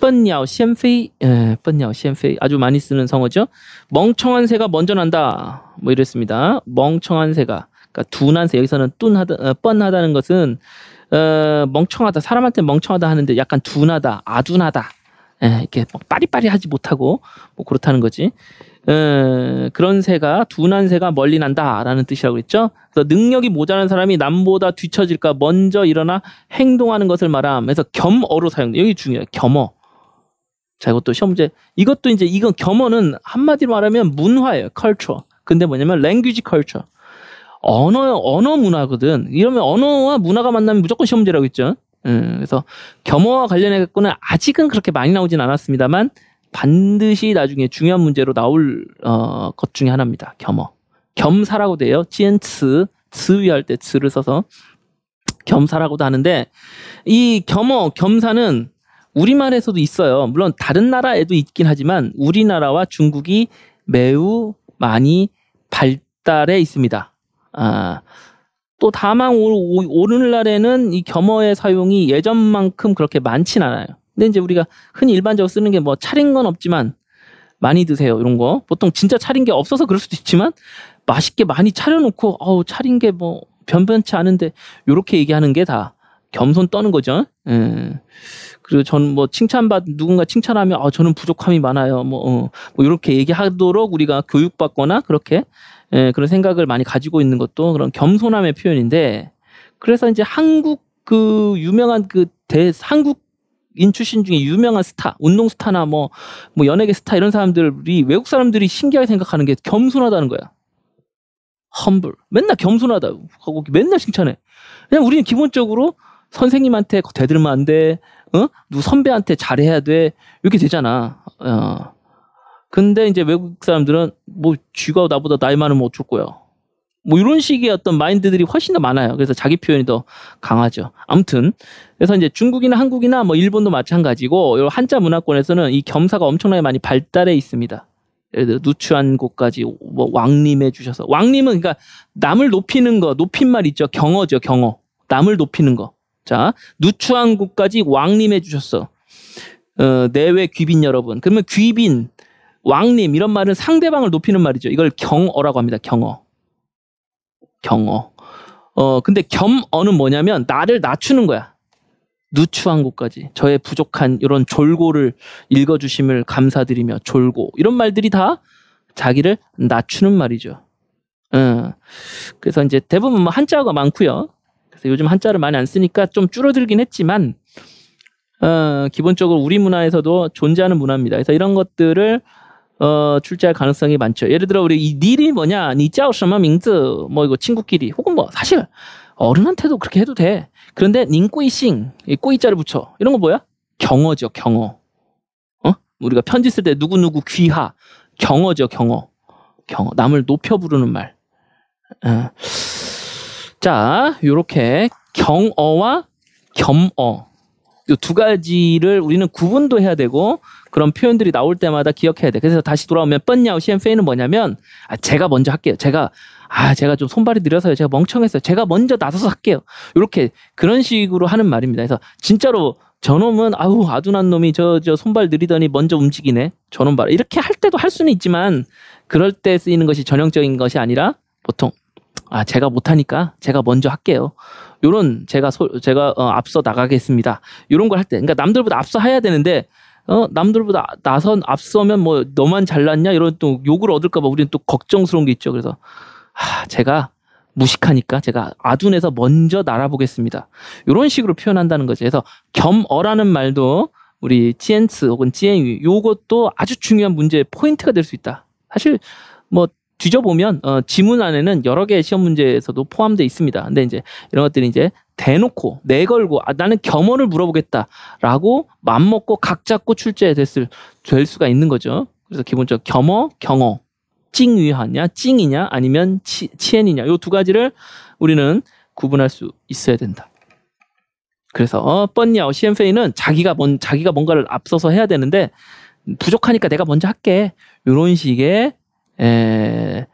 笨鸟 샘페이, 예,笨鸟 샘페이 아주 많이 쓰는 성어죠. 멍청한 새가 먼저 난다. 뭐 이랬습니다. 멍청한 새가 그러니까 둔한 새 여기서는 뚠하다, 어, 뻔하다는 것은 어, 멍청하다 사람한테 멍청하다 하는데 약간 둔하다, 아둔하다. 예, 이렇게 막 빠리빠리하지 못하고 뭐 그렇다는 거지. 어, 그런 새가 둔한 새가 멀리 난다라는 뜻이라고 했죠. 그래서 능력이 모자란 사람이 남보다 뒤처질까 먼저 일어나 행동하는 것을 말함. 그래서 겸어로 사용. 돼 여기 중요해. 겸어. 자, 이것도 시험 문제. 이것도 이제 이건 겸허는 한마디로 말하면 문화예요. 컬처. 근데 뭐냐면 랭귀지 컬처. 언어 언어 문화거든. 이러면 언어와 문화가 만나면 무조건 시험 문제라고 했죠. 음, 그래서 겸허와 관련해 갖고는 아직은 그렇게 많이 나오진 않았습니다만 반드시 나중에 중요한 문제로 나올 어, 것 중에 하나입니다. 겸허. 겸사라고 돼요. 지엔츠 츠위할 때 츠를 써서 겸사라고도 하는데 이 겸허 겸사는 우리말에서도 있어요. 물론 다른 나라에도 있긴 하지만 우리나라와 중국이 매우 많이 발달해 있습니다. 아, 또 다만 오, 오늘날에는 이 겸허의 사용이 예전만큼 그렇게 많진 않아요. 근데 이제 우리가 흔히 일반적으로 쓰는 게 뭐 차린 건 없지만 많이 드세요 이런 거 보통 진짜 차린 게 없어서 그럴 수도 있지만 맛있게 많이 차려놓고 어우 차린 게 뭐 변변치 않은데 이렇게 얘기하는 게 다 겸손 떠는 거죠. 예. 그리고 저는 뭐 칭찬받 누군가 칭찬하면 아 저는 부족함이 많아요. 뭐, 어, 뭐 이렇게 얘기하도록 우리가 교육받거나 그렇게 예, 그런 생각을 많이 가지고 있는 것도 그런 겸손함의 표현인데 그래서 이제 한국 그 유명한 그 대 한국 인 출신 중에 유명한 스타, 운동 스타나 뭐, 뭐 연예계 스타 이런 사람들이 외국 사람들이 신기하게 생각하는 게 겸손하다는 거야. 험블. 맨날 겸손하다 하고 맨날 칭찬해. 그냥 우리는 기본적으로 선생님한테 대들면 안 돼. 응? 어? 누구 선배한테 잘해야 돼. 이렇게 되잖아. 어. 근데 이제 외국 사람들은 뭐 쥐가 나보다 나이 많으면 어쩔 거야. 뭐 이런 식의 어떤 마인드들이 훨씬 더 많아요. 그래서 자기 표현이 더 강하죠. 아무튼 그래서 이제 중국이나 한국이나 뭐 일본도 마찬가지고 요 한자 문화권에서는 이 겸사가 엄청나게 많이 발달해 있습니다. 예를 들어 누추한 곳까지 뭐왕님해 주셔서 왕님은 그러니까 남을 높이는 거 높임말 있죠. 경어죠, 경어. 남을 높이는 거. 자, 누추한국까지 왕님해 주셨어. 어, 내외 귀빈 여러분. 그러면 귀빈, 왕님 이런 말은 상대방을 높이는 말이죠. 이걸 경어라고 합니다. 경어. 경어. 어, 근데 겸어는 뭐냐면 나를 낮추는 거야. 누추한 곳까지 저의 부족한 이런 졸고를 읽어주심을 감사드리며 졸고 이런 말들이 다 자기를 낮추는 말이죠. 어. 그래서 이제 대부분 뭐 한자가 많고요. 그래서 요즘 한자를 많이 안 쓰니까 좀 줄어들긴 했지만 어, 기본적으로 우리 문화에서도 존재하는 문화입니다. 그래서 이런 것들을 어, 출제할 가능성이 많죠. 예를 들어 우리 이 닐이 뭐냐, 니짜오셔마 밍즈 뭐 이거 친구끼리 혹은 뭐 사실 어른한테도 그렇게 해도 돼. 그런데 닝꾸이싱 이 꾸이자를 붙여 이런 거 뭐야? 경어죠, 경어. 어? 우리가 편지 쓸 때 누구 누구 귀하 경어죠, 경어. 경어 남을 높여 부르는 말. 어. 자, 요렇게 경어와 겸어 이 두 가지를 우리는 구분도 해야 되고 그런 표현들이 나올 때마다 기억해야 돼. 그래서 다시 돌아오면 뻔냐우 시엔페이는 뭐냐면 아, 제가 먼저 할게요. 제가 아 제가 좀 손발이 느려서요. 제가 멍청했어요. 제가 먼저 나서서 할게요. 이렇게 그런 식으로 하는 말입니다. 그래서 진짜로 저놈은 아우 아둔한 놈이 저 저 손발 느리더니 먼저 움직이네. 저놈 봐라. 이렇게 할 때도 할 수는 있지만 그럴 때 쓰이는 것이 전형적인 것이 아니라 보통 아 제가 못하니까 제가 먼저 할게요. 요런 제가 소, 제가 어, 앞서 나가겠습니다. 요런 걸 할 때, 그러니까 남들보다 앞서 해야 되는데 어 남들보다 나선 앞서면 뭐 너만 잘났냐 이런 또 욕을 얻을까봐 우리는 또 걱정스러운 게 있죠. 그래서 아 제가 무식하니까 제가 아둔에서 먼저 날아보겠습니다. 요런 식으로 표현한다는 거죠. 그래서 겸어라는 말도 우리 치엔츠 혹은 치엔유 요것도 아주 중요한 문제의 포인트가 될 수 있다. 사실 뭐 뒤져보면 어, 지문 안에는 여러 개의 시험 문제에서도 포함되어 있습니다. 근데 이제 이런 것들이 이제 대놓고 내걸고 아, 나는 겸언을 물어보겠다라고 맘먹고 각 잡고 출제됐을 될 수가 있는 거죠. 그래서 기본적 으로 겸허, 경허, 찡위하냐, 찡이냐 아니면 치, 치엔이냐 이 두 가지를 우리는 구분할 수 있어야 된다. 그래서 어, 뻔냐오 어, 시엔페이는 자기가 뭔 자기가 뭔가를 앞서서 해야 되는데 부족하니까 내가 먼저 할게 이런 식의 에,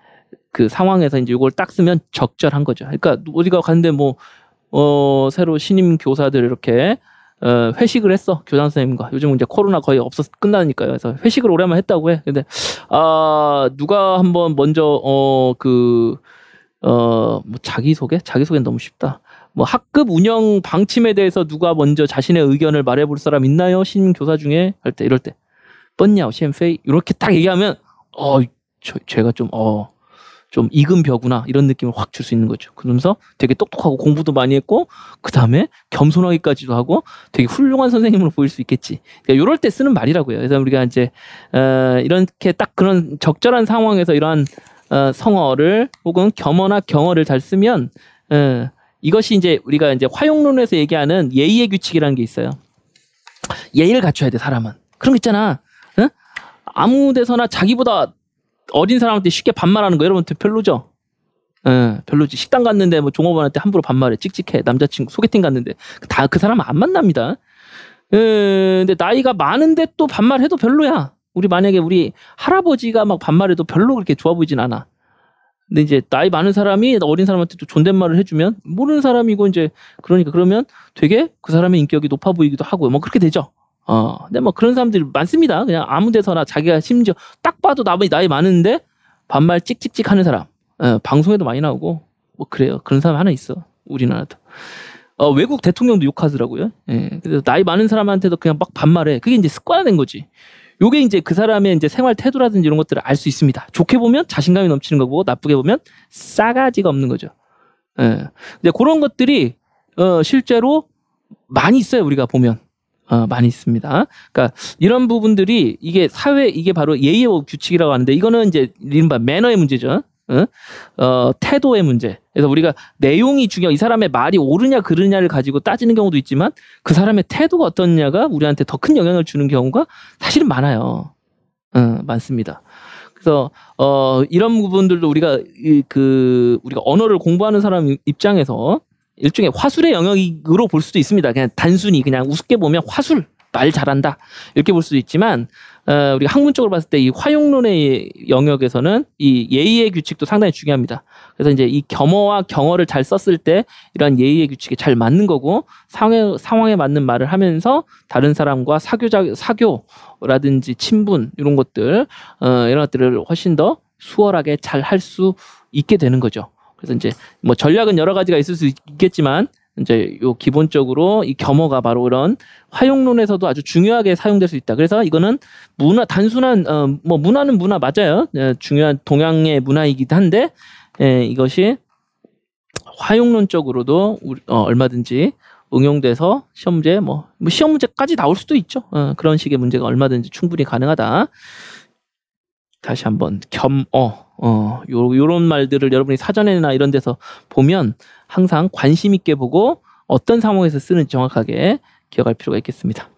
그 상황에서 이제 이걸 딱 쓰면 적절한 거죠. 그러니까 어디가 갔는데 뭐 어, 새로 신임 교사들 이렇게 어, 회식을 했어 교장 선생님과 요즘 이제 코로나 거의 없어 끝나니까요. 그래서 회식을 오랜만에 했다고 해. 근데 아 누가 한번 먼저 어 그 어, 뭐 자기소개? 자기소개는 너무 쉽다. 뭐 학급 운영 방침에 대해서 누가 먼저 자신의 의견을 말해볼 사람 있나요? 신임 교사 중에 할 때 이럴 때 뻔냐 시엠페이 이렇게 딱 얘기하면 어 저, 죄가 좀, 어, 좀 익은 벼구나 이런 느낌을 확 줄 수 있는 거죠. 그러면서 되게 똑똑하고 공부도 많이 했고 그 다음에 겸손하기까지도 하고 되게 훌륭한 선생님으로 보일 수 있겠지. 그러니까 이럴 때 쓰는 말이라고요. 그래서 우리가 이제 어, 이렇게 딱 그런 적절한 상황에서 이러한 어, 성어를 혹은 겸어나 경어를 잘 쓰면 어, 이것이 이제 우리가 이제 화용론에서 얘기하는 예의의 규칙이라는 게 있어요. 예의를 갖춰야 돼 사람은. 그런 거 있잖아. 응? 아무 데서나 자기보다 어린 사람한테 쉽게 반말하는 거 여러분한테 별로죠? 예, 별로지. 식당 갔는데 뭐 종업원한테 함부로 반말해. 찍찍해 남자친구 소개팅 갔는데 다 그 사람 안 만납니다. 예, 근데 나이가 많은데 또 반말해도 별로야. 우리 만약에 우리 할아버지가 막 반말해도 별로 그렇게 좋아 보이진 않아. 근데 이제 나이 많은 사람이 어린 사람한테 또 존댓말을 해주면 모르는 사람이고 이제 그러니까 그러면 되게 그 사람의 인격이 높아 보이기도 하고 뭐 그렇게 되죠. 어, 근데 뭐 그런 사람들이 많습니다. 그냥 아무 데서나 자기가 심지어 딱 봐도 남이 나이 많은데 반말 찍찍찍 하는 사람. 어, 방송에도 많이 나오고 뭐 그래요. 그런 사람 하나 있어. 우리나라도. 어, 외국 대통령도 욕하더라고요. 예. 그래서 나이 많은 사람한테도 그냥 막 반말해. 그게 이제 습관화된 거지. 요게 이제 그 사람의 이제 생활 태도라든지 이런 것들을 알 수 있습니다. 좋게 보면 자신감이 넘치는 거고 나쁘게 보면 싸가지가 없는 거죠. 예. 근데 그런 것들이 어, 실제로 많이 있어요. 우리가 보면. 어, 많이 있습니다. 그러니까 이런 부분들이 이게 사회 이게 바로 예의와 규칙이라고 하는데 이거는 이제 이른바 매너의 문제죠. 어? 태도의 문제. 그래서 우리가 내용이 중요. 이 사람의 말이 옳으냐 그르냐를 가지고 따지는 경우도 있지만 그 사람의 태도가 어떻냐가 우리한테 더 큰 영향을 주는 경우가 사실은 많아요. 어, 많습니다. 그래서 어, 이런 부분들도 우리가 그 우리가 언어를 공부하는 사람 입장에서 일종의 화술의 영역으로 볼 수도 있습니다. 그냥 단순히 그냥 우습게 보면 화술 말 잘한다 이렇게 볼 수도 있지만 어, 우리가 학문적으로 봤을 때 이 화용론의 영역에서는 이 예의의 규칙도 상당히 중요합니다. 그래서 이제 이 겸허와 경어를 잘 썼을 때 이런 예의의 규칙이잘 맞는 거고 상황에, 상황에 맞는 말을 하면서 다른 사람과 사교자 사교라든지 친분 이런 것들 어, 이런 것들을 훨씬 더 수월하게 잘 할 수 있게 되는 거죠. 그래서 이제 뭐 전략은 여러 가지가 있을 수 있겠지만 이제 요 기본적으로 이 겸허가 바로 이런 화용론에서도 아주 중요하게 사용될 수 있다. 그래서 이거는 문화 단순한 어, 뭐 문화는 문화 맞아요. 예, 중요한 동양의 문화이기도 한데 예, 이것이 화용론적으로도 우리, 어, 얼마든지 응용돼서 시험 문제 뭐, 뭐 시험 문제까지 나올 수도 있죠. 어, 그런 식의 문제가 얼마든지 충분히 가능하다. 다시 한번 겸어 어 요, 요런 말들을 여러분이 사전에나 이런 데서 보면 항상 관심 있게 보고 어떤 상황에서 쓰는지 정확하게 기억할 필요가 있겠습니다.